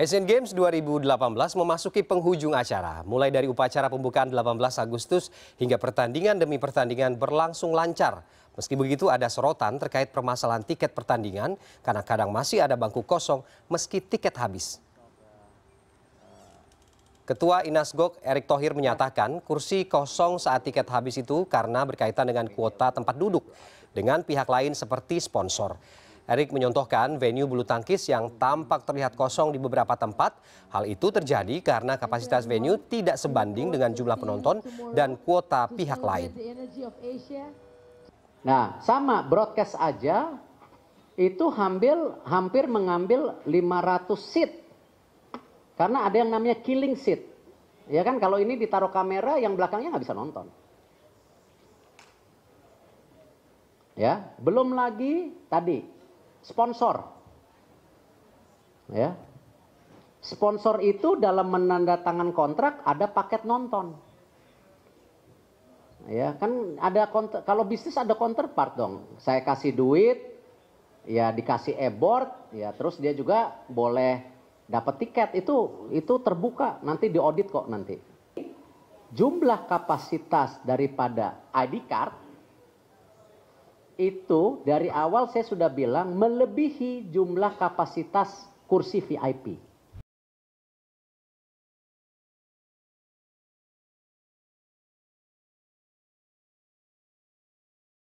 Asian Games 2018 memasuki penghujung acara. Mulai dari upacara pembukaan 18 Agustus hingga pertandingan demi pertandingan berlangsung lancar. Meski begitu ada sorotan terkait permasalahan tiket pertandingan karena kadang masih ada bangku kosong meski tiket habis. Ketua Inas Gok, Erick Thohir menyatakan kursi kosong saat tiket habis itu karena berkaitan dengan kuota tempat duduk dengan pihak lain seperti sponsor. Erik menyontohkan venue bulu tangkis yang tampak terlihat kosong di beberapa tempat. Hal itu terjadi karena kapasitas venue tidak sebanding dengan jumlah penonton dan kuota pihak lain. Nah, sama broadcast aja itu hampir hampir mengambil 500 seat. Karena ada yang namanya killing seat. Ya kan kalau ini ditaruh kamera yang belakangnya nggak bisa nonton. Ya, belum lagi tadi sponsor. Ya. Sponsor itu dalam menandatangan kontrak ada paket nonton. Ya, kan ada kontra, kalau bisnis ada counterpart dong. Saya kasih duit, ya dikasih e-board, ya terus dia juga boleh dapat tiket itu itu terbuka nanti diaudit kok nanti. Jumlah kapasitas daripada ID card itu dari awal saya sudah bilang melebihi jumlah kapasitas kursi vip